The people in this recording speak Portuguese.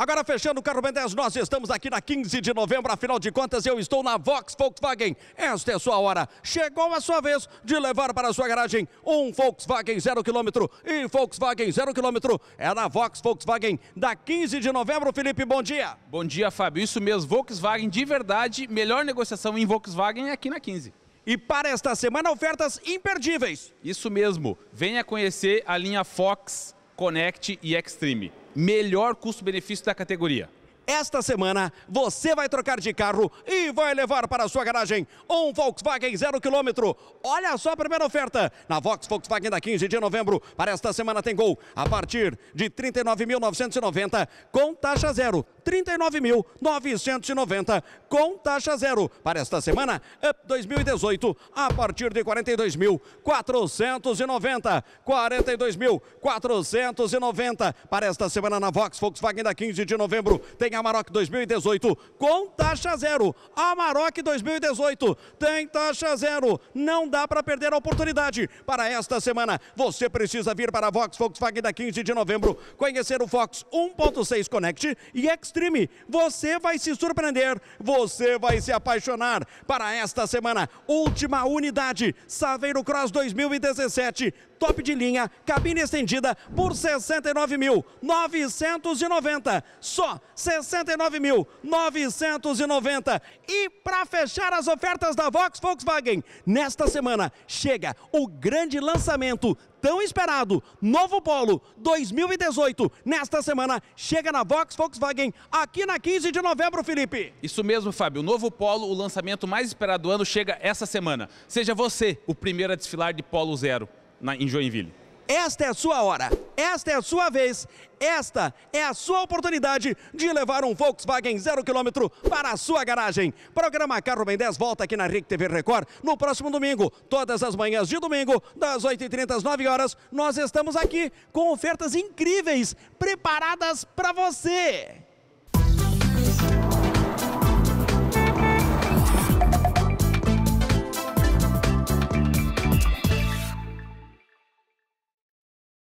Agora fechando o carro Ben 10, nós estamos aqui na 15 de novembro, afinal de contas eu estou na Vox Volkswagen. Esta é sua hora. Chegou a sua vez de levar para a sua garagem um Volkswagen 0 km e Volkswagen 0 km. É na Vox Volkswagen da 15 de novembro, Felipe, bom dia. Bom dia, Fábio. Isso mesmo, Volkswagen de verdade, melhor negociação em Volkswagen é aqui na 15. E para esta semana, ofertas imperdíveis. Isso mesmo. Venha conhecer a linha Fox, Connect e Extreme melhor custo-benefício da categoria. Esta semana você vai trocar de carro e vai levar para a sua garagem um Volkswagen zero quilômetro. Olha só a primeira oferta na Vox Volkswagen da 15 de novembro. Para esta semana tem gol a partir de 39.990 com taxa zero. 39.990 com taxa zero. Para esta semana, Up 2018 a partir de 42.490. 42.490 para esta semana na Vox Volkswagen da 15 de novembro. Tem a Amarok 2018 com taxa zero. Amarok 2018 tem taxa zero. Não dá para perder a oportunidade. Para esta semana, você precisa vir para a Vox Volkswagen da 15 de novembro, conhecer o Fox 1.6 Connect e Extreme. Você vai se surpreender, você vai se apaixonar. Para esta semana, última unidade, Saveiro Cross 2017, top de linha, cabine estendida por 69.990, só 60 69.990. E para fechar as ofertas da Vox Volkswagen, nesta semana chega o grande lançamento tão esperado, Novo Polo 2018. Nesta semana chega na Vox Volkswagen aqui na 15 de novembro, Felipe. Isso mesmo, Fábio. O Novo Polo, o lançamento mais esperado do ano, chega essa semana. Seja você o primeiro a desfilar de Polo Zero na, em Joinville. Esta é a sua hora. Esta é a sua vez, esta é a sua oportunidade de levar um Volkswagen zero quilômetro para a sua garagem. Programa Carro Bem 10 volta aqui na RIC TV Record no próximo domingo. Todas as manhãs de domingo, das 8h30 às 9 horas, nós estamos aqui com ofertas incríveis preparadas para você.